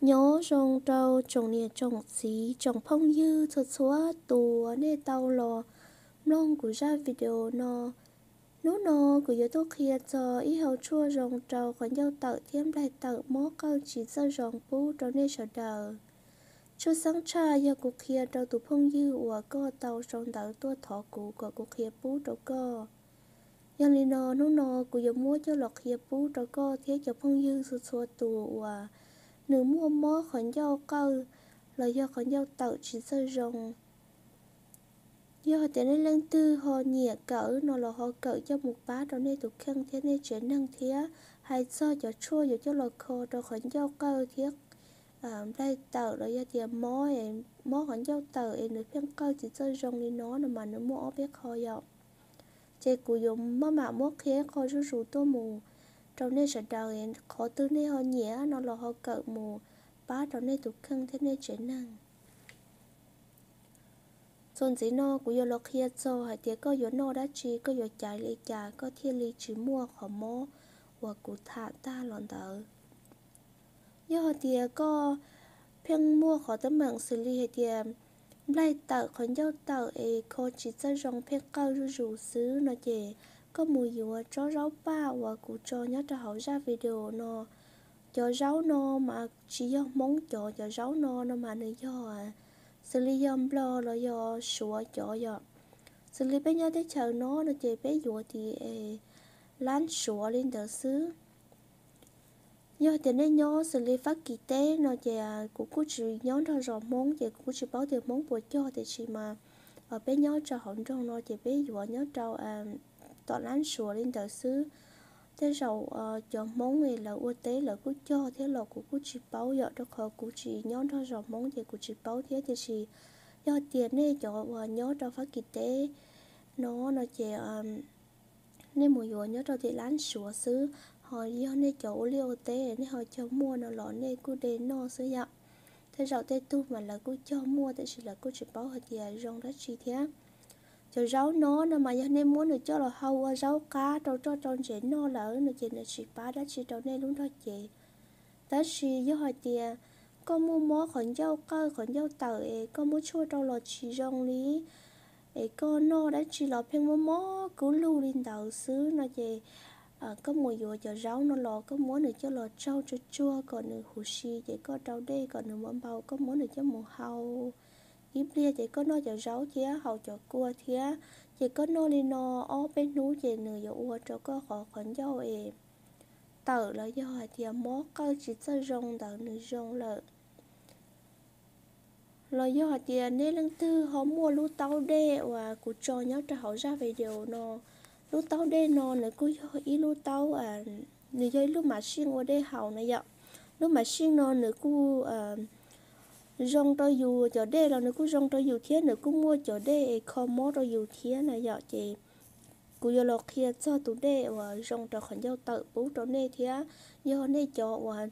nhớ rong trâu trồng nè trồng xí trồng phong dư thật xóa tù nè tàu lò mong của ra video nó nó nó của yếu tố kia cho ý hậu chua rong trâu còn dâu tợ thêm lại tợ mó câu chỉ ra rong bú trâu nè sở đờ cho sáng cha yêu cuộc kia trâu tù phong dư của cơ tàu rong tợ tua thọ cụ của cuộc kia bú trâu cơ nhưng lino nó nó của yếu múa cho lọt kia bú trâu cơ thế cho phong dư sụt sụt tù của nữ mua mơ khẩn dâu câu là do khẩn dâu tạo chỉ sơ rồng do họ tên lên tư họ nhẹ cỡ nó là họ cỡ cho một bá đó nên tụt khăn thế nên chuyển năng thế hay do cho chua cho cho lọt khô đó khẩn dâu câu thiết à, đây tờ đó do tiền mó em mó khẩn dâu tờ em được khăn câu chỉ sơ rồng đi nó mà nó mua biết họ dọc chế cụ dùng mơ mà mua khía khó rủ rủ tô mù trong nơi sợ đầu hiện khó tư nơi họ nhẹ nó lo họ cỡ mù ba trong nơi tụt khăn thế nơi chuyển năng son dĩ nó của yo lộc hiệt so hay tiếc có yo nó đã chi có yo trái lý trả có thiên lý chỉ mua khó mô và cụ thả ta lòn tờ yo họ tiếc có phiên mua khó tấm mạng xử lý hay tiếc lại tờ khó nhau tờ ấy khó chỉ ra rong phiên cao rủ rủ xứ nó chè có mùi dụ chó rau ba và cụ cho nhớ cho hậu ra video nó cho rau nó mà chỉ do món cho cho rau nó nó mà nó do à xử lý do lo là do sủa cho do xử lý bé nhớ tới chờ nó nó chỉ bé dụ thì lán sủa lên đỡ xứ do thì nên nhớ xử lý phát kỳ tế nó chỉ cũng có chỉ nhớ cho rõ món chỉ cũng chỉ báo tiền món bồi cho thì chỉ mà ở ờ, bé nhớ cho hậu trong nó chỉ bé dụ nhớ trâu à tỏ lán sủa lên tờ xứ thế rồi ờ, cho món người là ưu tế là cứ cho thế là cũng cứ chỉ báo giờ đó khó cũng chỉ nhớ cho rồi món thì cũng chỉ báo thế thì chỉ do tiền này cho ờ, nhớ cho phát kinh tế nó nó chỉ ờ, nên mùi vừa nhớ cho thì lán sủa xứ họ do nên chỗ liệu tế nên họ cho mua nó lọ nên cứ đến nó sư dạ thế rồi thế tu mà là cứ cho mua thì chỉ là cứ chỉ báo thì tiền rong rất chi thế cho rau nó nó mà giờ nên muốn được cho là hâu rau cá trâu cho trâu chị nó lỡ nó chị là chị ba đã chị trâu nên luôn thôi chị tới chị với hỏi tiền có mua mó khẩn rau cơ khẩn rau tờ ấy có mua chua trâu lò chỉ rong lý ấy có nó đã chỉ lò phèn mua mó cứ lưu lên đầu xứ nó chị à, ờ, có mùi dừa cho rau nó lò có muốn được cho lò trâu cho chua còn được hủ xì vậy có trâu đây còn được mắm bao có muốn được cho mùa hâu im lia chỉ có nó cho rấu chỉ hầu cho cua thì chỉ có nó đi nó ở bên núi chỉ nửa giờ ua cho à, có khó khẩn dâu em tờ là do thì mó cơ chỉ cho rong tờ nửa rong lợ là do thì à, nên lần tư họ mua lú tàu đê và cụ cho nhau cho họ ra về điều nó lú tàu đê nó là cứ ý lú tàu à nửa giờ lúc mà xin ở đây hầu này vậy lúc mà xin nó nữa cụ à rong cho dù chỗ đây là nó cũng rong cho dù thiên nó cũng mua chỗ đây không mua cho dù thiên là dọ chị cú giờ lọc kia cho tụ đê và rong cho khẩn giao tự bố cho nê thiên giờ nê cho và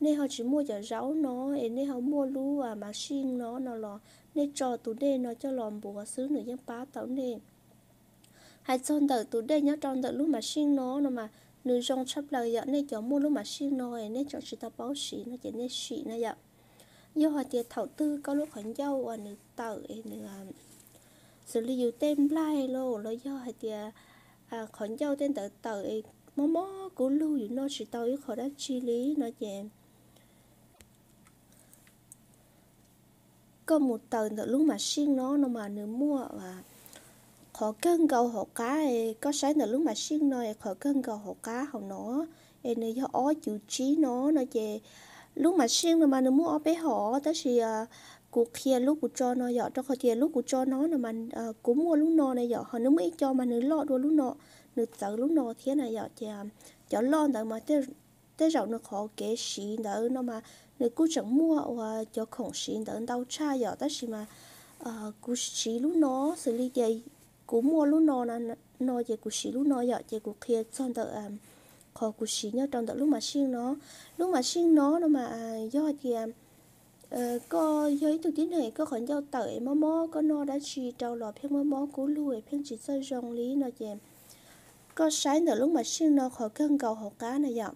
nê họ chỉ mua chỗ rau nó nê họ mua lú và mà xin nó nó lò nê cho tụ đê nó cho lòm bùa xứ nữa giang pá tao nê hai chọn tự tụ đê nhớ chọn tự lú mà xin nó nó mà nữ rong chấp lời dọ nê chỗ mua lú mà xin nó nê chỗ chỉ ta báo xí nó chỉ nê xị nó dọ do họ tiệt thảo tư có lúc hắn dâu và nữ tàu nữa à, xử lý dù tên lai lô lo do họ tiệt à hắn dâu tên tờ tờ mó mó của lưu dù nó chỉ tàu yếu khó đã chi lý nó chèm có một tờ nữa lúc mà xin nó nó mà nữa mua và khó cân cầu họ cá có sáng nữa lúc mà xin nó khó cân cầu họ cá họ nó nên do ó chịu trí nó nó chè lúc mà xuyên mà nó mua ở bé họ tới thì ờ, cuộc kia lúc của cho nó giờ cho họ kia lúc của cho nó là mà ờ, cũng mua lúc nó này giờ họ nó mới cho mà nó lo đua lúc nó nó tự lúc nó thế này giờ thì cho ờ, lo tại mà tới tới rồi nó khó kể xí đỡ nó mà nó cũng chẳng mua và cho khổng xí đỡ đau cha giờ tới xí mà cú xí lúc nó xử lý gì cú mua lúc nó là nó giờ cú xí lúc nó giờ thì cú kia cho tới khó cú xí nhau trong đó lúc mà xiên nó lúc mà xiên nó nó mà à, do thì à, ờ, có giới từ tiến này có khẩn giao tẩy mò mò có nó đã chỉ trâu lò phép mò mò cú lùi phép chỉ sơ rong lý nó chị có sáng nữa lúc mà xiên nó khó cân cầu họ cá này dọc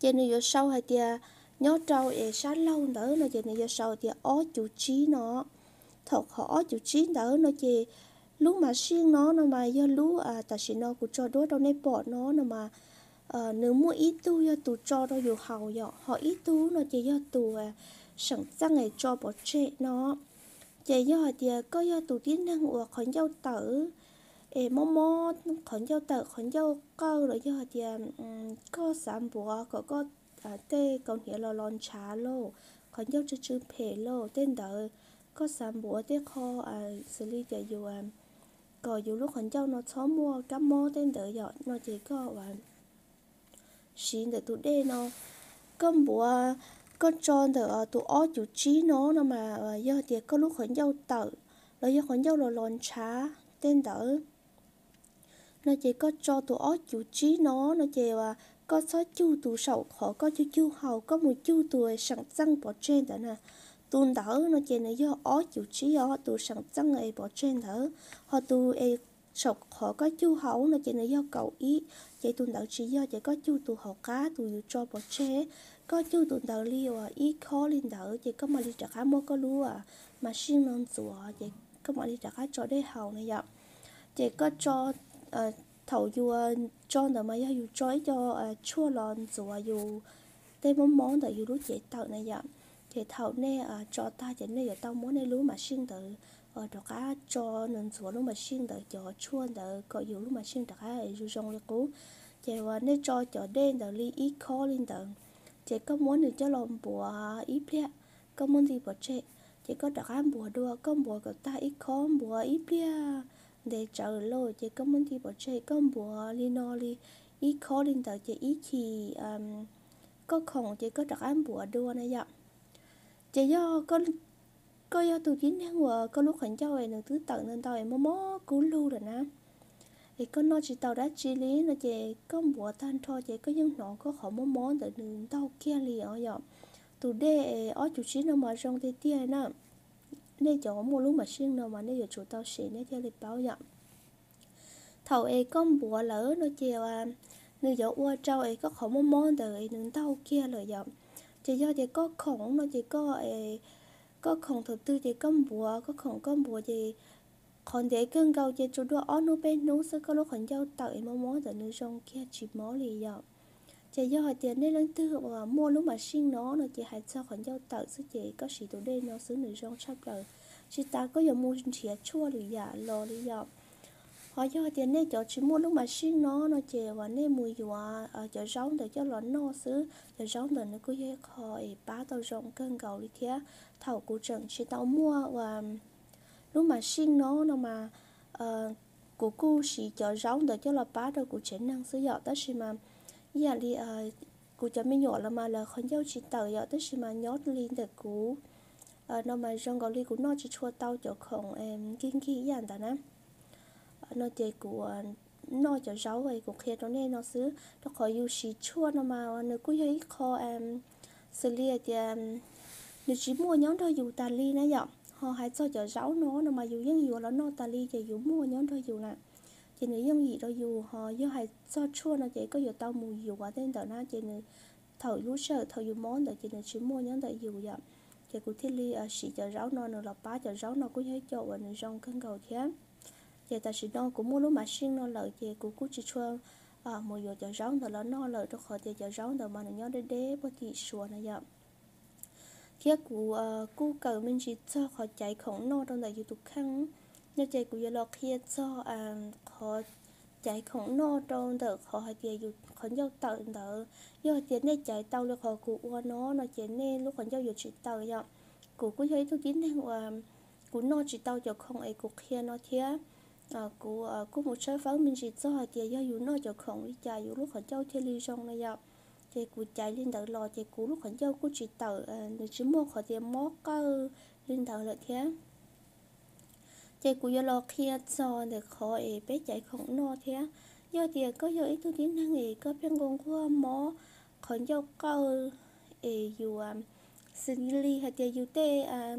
cho nên giờ sau hay tia à, nhớ trâu để sáng lâu nữa là giờ này giờ sau thì ó chủ trí nó thật họ ó chủ trí nữa nó chị lúc mà xuyên nó nó mà do lú à ta chỉ nó cũng cho đốt đâu nấy bỏ nó nó mà à, nếu mua ít tu do tù cho đâu dù hầu dọ họ ít tu nó chỉ do tụ à sẵn sang ngày cho bỏ chê nó chỉ do thì à, có do tụ tiến năng của khẩn dâu tử ê mò mò khẩn dâu tử khẩn dâu câu rồi do thì à, có sản bùa có có à, tê còn hiểu là lon trà lô khẩn dâu chưa chưa phê lô tên đỡ có sản bùa tê kho à xử lý cho dù à, lúc hẳn cháu nó xóa mua cá mò tên đỡ dọ nó chỉ có hoàn xin để tụ đê nó con bùa con tròn đỡ tụ ó chủ trí nó nó mà giờ thì có lúc hẳn cháu tự rồi giờ hẳn cháu là lòn chá tên đỡ nó chỉ có cho tụ ó chủ trí nó nó chỉ là ờ, có sáu chu tụ sầu họ có chu chu hầu có một chu tụ sẵn răng bỏ trên đó nè tuôn đỡ nó chơi nó do ó chịu trí ó tụ sẵn chân ấy bỏ trên đỡ họ tụ ấy sọc họ có chu hậu nó chơi nó do cầu ý chạy tuôn đỡ chỉ do chạy có chu tụ họ cá tụ dù cho bỏ chế có chu tuôn đỡ liều à ý khó lên đỡ chạy có mà đi trả cá mua có lúa à mà xin non sủa chạy à, có mà đi trả cá cho đây hậu này ạ chạy có cho ờ, thầu dù ờ, cho nó mà dù cho cho ờ, chua lon sủa dù tay món món đỡ dù lúc chạy tàu này ạ thì thầu nè ờ, cho ta chỉ nè giờ tao muốn nè lú mà xin tự ở ờ, đó cá cho nên số lú mà xin tự cho chuôn tự có nhiều lú mà xin tự cá dù trong lú cũ chỉ và nè cho cho đen tự li ít khó lên tự chỉ có muốn được cho lòng bùa ít lẹ có muốn gì bỏ chệ chỉ có đặc ăn bùa đua có bùa của ta ít khó bùa ít lẹ để chờ lô chỉ có muốn gì bỏ chệ có bùa li no li ít khó lên tự chỉ ít khi có khổng chỉ có đặc ăn bùa đua này vậy dạ chỉ do con có do từ chín tháng vừa con lúc khoảng cho về nửa thứ tận nên tao em mó cú lưu rồi nè thì con nói chỉ tao đã chi lý là chị có mùa tan thôi chị có những nọ có khổ mó mó để đường tao kia lì ở dọ từ đê ở chủ chính nó mà trong thế tia nè nên chỗ một lúc mà xuyên nào mà nên giờ chủ tao xỉ nên theo lịch báo dọ thầu ấy có mùa lỡ nó chị à nên giờ qua trâu ấy có khổ mó mó để đường tao kia lời dọ chỉ do chỉ có khổng nó chỉ có ờ, có khổng thứ tư chỉ có bùa có khổng có bùa chỉ còn để cơn gầu chỉ chủ đồ ở nô bên nô sẽ có lúc khẩn giao tạo em mong muốn giờ nữ trong kia chỉ mỏ lì dọc chỉ do họ tiền nên lớn tư và mua lúc mà sinh nó nó chỉ hại sao khẩn giao tạo sẽ chỉ có sĩ tụ đây nó xứ nữ trong sắp đời chỉ ta có giờ mua chỉ chua lì dạ lò lì dọc họ cho tiền nên cho chỉ mua lúc mà xin nó nó chè và nên mùi dọa ở chợ rong để cho lón nó xứ chợ rong để nó cứ hết khỏi bá tàu rong cơn cầu đi thế thầu cụ trần chỉ tàu mua và lúc mà xin nó nó mà cụ cụ chỉ chợ rong để cho là bá đầu cụ chế năng sử dụng tới xí mà giờ đi cụ cho mình nhỏ là mà là không giao chỉ tờ giờ tới xí mà nhót lên để cụ nó mà rong cầu đi cụ nó chỉ chua tàu chỗ không em kinh khí gì anh ta nè nó chơi của nó cho cháu ấy cũng khi đó nên nó xứ nó khỏi yêu xí chua nó mà nó cứ thấy khó em xử lý thì em nó chỉ mua nhóm thôi dù tà ly nữa vậy họ hãy cho cho cháu nó nó mà dù dân dù nó nó tà ly thì dù mua nhóm thôi dù nè chỉ nữ dân gì đâu dù họ do hãy cho chua nó chỉ có dù tao mù dù quá tên đó nó chỉ nữ thổi lú sợ thổi dù món đó chị nữ chỉ mua nhóm tại dù vậy chị cũng thiết ly ở ờ, xí cho cháu nó nó là ba cho cháu nó cũng thấy chỗ ở nó rong cân cầu thế giờ ta chỉ nó cũng mua lúc mà xin nó lợi về của cũng chỉ cho à một giờ chờ rong đó là nó lợi cho khỏi giờ giờ rong đó mà nó nhớ đến đế bớt thì xua này vậy khi của cụ à, cầu mình chỉ cho khỏi chạy khổng nó trong đại youtube khăn nhớ chạy của giờ lo khi cho à khỏi chạy khổng nó trong đợt khỏi hay tiền dù khẩn giao tận đỡ do tiền này chạy tàu được khỏi cụ qua nó nó tiền nên lúc khẩn giao dù chỉ tàu vậy cụ cũng thấy tôi kiến này của cụ nó chỉ tàu cho không ấy cụ kia nó thiếu của ờ, của ờ, một số pháo mình chỉ cho họ tiền do dù nó cho không đi chạy dù lúc họ châu chơi lưu trong này ạ thì cụ chạy lên đầu lò thì cụ lúc họ châu cụ ờ, chỉ tờ được chỉ mua họ tiền mó cá lên đầu lại thế thì cụ do lò kia cho để họ ấy bé chạy không no thế do tiền có do ít thứ tiến năng ấy có bên ngôn của mó họ châu cao ấy dù xin lý hạt tiền dù tê à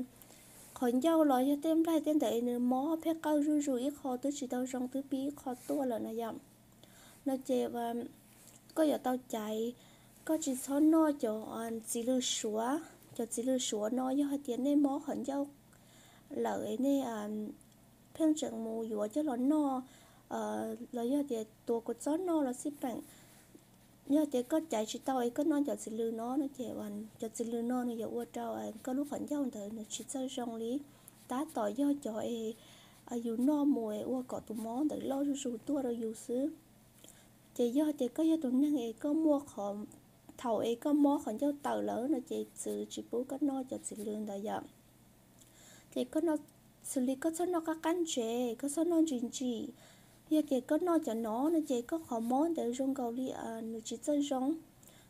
còn dâu lo cho tem lại tên đấy nữa mó phép cao rú rú ít khó tứ chỉ tao rong thứ bí khó tua là nó dầm nó chè và có giờ tao chạy có chỉ số no cho anh chỉ lưu súa cho chỉ lưu súa nó do hai tiếng nên mó khẩn dâu lợi nên à phim trường mù dúa cho nó no ờ lo do thì tua của số no là xếp bằng nhớ chị có chạy chị tao ấy có nói cho chị lưu nó nó chị hoàn cho chị lưu nó nó giờ qua trao ấy có lúc phản giáo thử nó chị sao trong lý tá tỏi do cho ấy à dù no mùi qua cọ tụ món để lo cho sù tua rồi dù xứ chị do chị có do tụ năng ấy có mua khó thầu ấy có mua khó giáo tờ lỡ nó chị sự dạ. chị bố có nói cho chị lưu đó giờ chị có nói xử lý có cho nó có căn chế có cho nó chuyện gì giờ kể có nó cho nó nó chỉ có khó món để rong cầu đi à nó chỉ chơi rong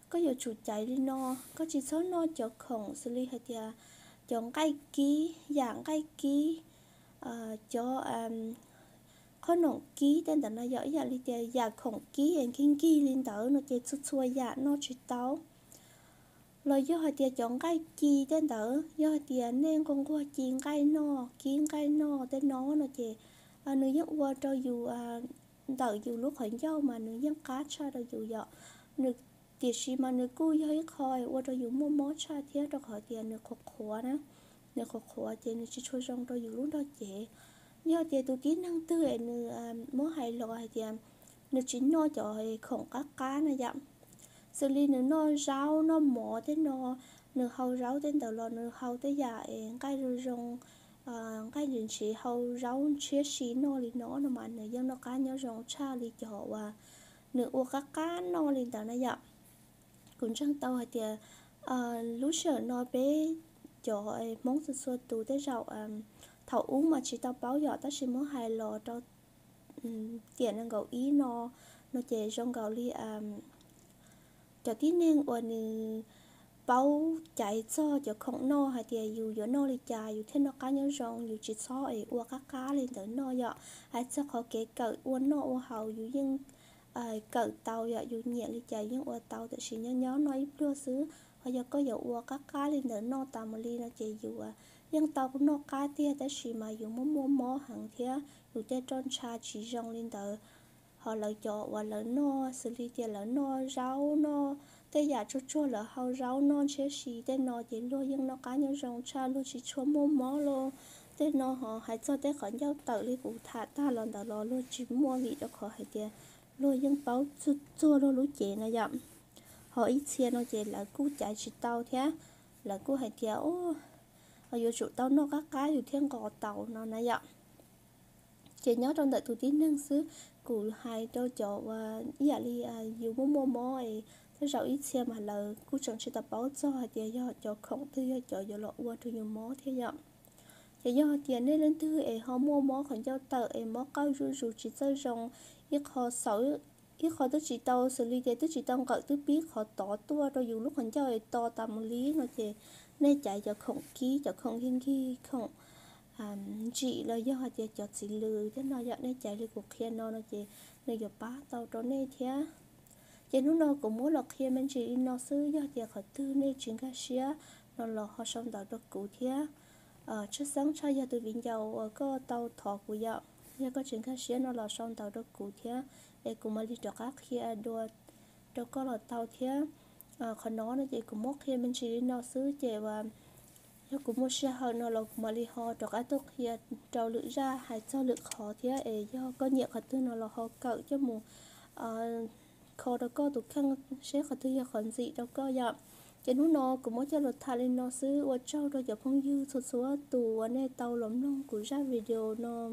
có giờ chủ chạy đi nó có chỉ số nó cho khổng xử lý hết giờ chọn cái ký dạng cái ký à, cho um, có nổ ký tên tận nó giỏi giờ đi chơi giờ khổng ký anh kinh ký lên tới nó chơi chút xua giờ nó chỉ tao lời do họ tiền chọn cái chi tên tử do tiền nên con qua chiên cái no chiên cái no tên nó nó chỉ à, nữ dân qua cho dù à, đợi dù lúc hẳn dâu mà nữ dân cá cha đợi dù dọ nữ tiệt sĩ mà nữ cú hơi khỏi qua cho dù mua mó cha thế được hỏi tiền nữ khó khó nè nữ khó khó tiền nữ chỉ chui trong cho dù lúc đó chế do tiền tôi kỹ năng tư nữ mua hay loại tiền nó chỉ nó cho không các cá này dặm xử lý nó nó rau nó mỏ thế nó nó hầu rau thế đầu lo nó hầu thế dạ cái rồi rong Ờ, cái chuyện sĩ hầu rau chia xí nó thì nó nó mà nửa dân nó cá nhớ rong cha thì chỗ và nửa ô cá cá nó thì tao này vậy cũng chẳng tao thì ờ, lúc sợ nó bé chỗ à, mong sơ sơ tù tới rau thầu uống mà chỉ tao báo giờ tao sẽ muốn hài lò cho tiền ừ, ăn gạo ý nó nó chè rong gạo li à, cho tí nên ổn bao chạy cho cho không no hay thì dù cho no thì chạy dù thế nó cá nhân rong dù chỉ cho ấy uo cá cá lên tới no vậy hay cho họ kể cỡ uo no uo hậu dù nhưng ờ, cỡ tàu vậy dù nhẹ thì chạy nhưng uo tàu thì chỉ nhớ nhớ nói đưa xứ hay giờ có giờ uo cá cá lên tới no tạm một đi nó chạy dù à ờ, nhưng tàu cũng no cá thì ta chỉ mà dù muốn mua mò hàng thế dù thế tròn cha chỉ rong lên tới họ lỡ chỗ và lỡ nô xử lý tiền lỡ nô rau nô thế giờ cho cho lỡ hao rau no chế xì thế nô chỉ lo nhưng nó cá nhân rồng cha lo chỉ cho mô mó lo thế nô họ hãy cho thế khỏi nhau tự lý cụ thả ta lần đầu lo lo chỉ mua vị cho khỏi hãy tiền lo nhưng báo cho cho lo lũ chế này dặm họ ít xe nó chế là cú chạy chỉ tàu thế là cú hãy tiền ô ở dưới chỗ tàu nô các cá dù thiên gò tàu nó này dặm chế nhớ trong đại thủ tí năng xứ cụ hai cho cho và giờ đi à, dù mua mua mua ấy thế rồi ít xe mà là cụ chẳng sẽ tập báo cho hạt tiền do cho không tư cho do lọ qua thì nhiều mó thế nhở chỉ do tiền nên lên thứ ấy họ mua mó còn giao tờ ấy mó cao rồi rồi chỉ tới rồng ít họ sáu ít họ tới chỉ tàu xử lý thì tới chỉ tàu gọi tới biết họ tỏ tua rồi dù lúc còn cho ấy to tầm lý nó thì nên chạy cho không khí cho không hiên khi không chị là do họ chị chọn chị lừa chứ nó dọn đây chạy lừa cuộc kia nó nó chị lừa giờ ba tàu trốn đây thế chị lúc nó cũng muốn là kia mình chị nó xứ do chị khỏi tư nên chuyện cái xía nó là họ xong tàu được cụ thế ờ trước sáng cho giờ tôi vĩnh dầu ở ờ, có tàu thọ của dọ giờ có chuyện cái xia nó là xong tàu được cụ thế để cùng mà đi trọ các kia đua đâu có là tàu thế ờ còn nó nó chị cũng muốn kia mình chị nó xứ chị và nếu cũng một xe hờ nó lộc mà li họ cho cái tốt kia trâu lựa ra hay cho lựa khó thì ấy do có nhiều khả tư nó là họ cỡ cho mù khó đó có tụ khang sẽ khả tư giờ khẩn dị đâu có dạ cho nó nó cũng mới cho lột thà lên nó xứ và trâu rồi giờ phong dư số số tu anh ấy tàu lắm lông của ra video nó